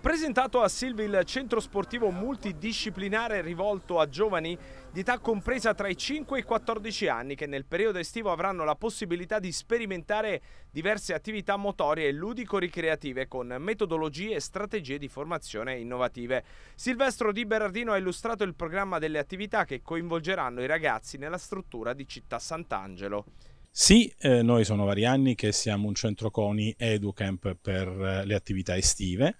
Presentato a Silvi il centro sportivo multidisciplinare rivolto a giovani di età compresa tra i 5 e i 14 anni che nel periodo estivo avranno la possibilità di sperimentare diverse attività motorie e ludico-ricreative con metodologie e strategie di formazione innovative. Silvestro Di Berardino ha illustrato il programma delle attività che coinvolgeranno i ragazzi nella struttura di Città Sant'Angelo. Sì, eh, noi sono vari anni che siamo un centro CONI EduCamp per eh, le attività estive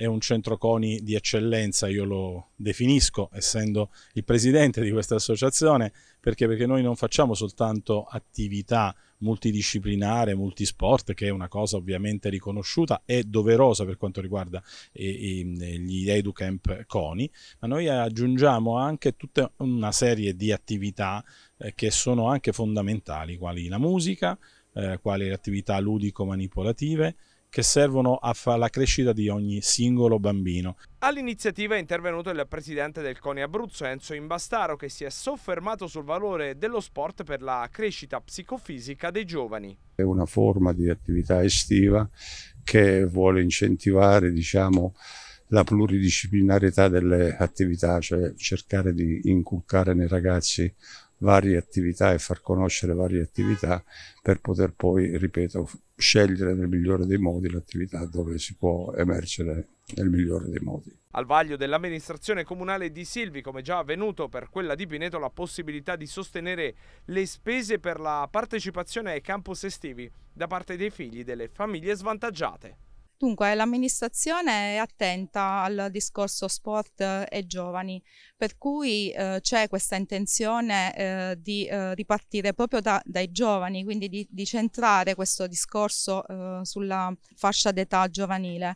è un centro CONI di eccellenza, io lo definisco, essendo il presidente di questa associazione, perché? perché noi non facciamo soltanto attività multidisciplinare, multisport, che è una cosa ovviamente riconosciuta e doverosa per quanto riguarda gli EduCamp CONI, ma noi aggiungiamo anche tutta una serie di attività eh, che sono anche fondamentali, quali la musica, eh, quali le attività ludico-manipolative, che servono a fare la crescita di ogni singolo bambino. All'iniziativa è intervenuto il presidente del CONI Abruzzo Enzo Imbastaro che si è soffermato sul valore dello sport per la crescita psicofisica dei giovani. È una forma di attività estiva che vuole incentivare diciamo, la pluridisciplinarietà delle attività, cioè cercare di inculcare nei ragazzi varie attività e far conoscere varie attività per poter poi, ripeto, scegliere nel migliore dei modi l'attività dove si può emergere nel migliore dei modi. Al vaglio dell'amministrazione comunale di Silvi, come già avvenuto per quella di Pineto, la possibilità di sostenere le spese per la partecipazione ai campus estivi da parte dei figli delle famiglie svantaggiate. Dunque, l'amministrazione è attenta al discorso sport eh, e giovani, per cui eh, c'è questa intenzione eh, di eh, ripartire proprio da, dai giovani, quindi di, di centrare questo discorso eh, sulla fascia d'età giovanile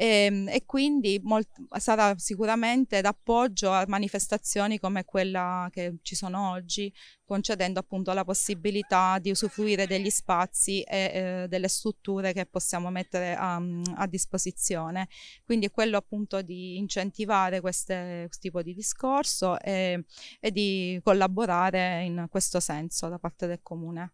e, ehm, e quindi molt- sarà sicuramente d'appoggio a manifestazioni come quella che ci sono oggi, concedendo appunto la possibilità di usufruire degli spazi e eh, delle strutture che possiamo mettere a, mm, a disposizione. Quindi è quello appunto di incentivare queste, questo tipo di discorso e, e di collaborare in questo senso da parte del comune.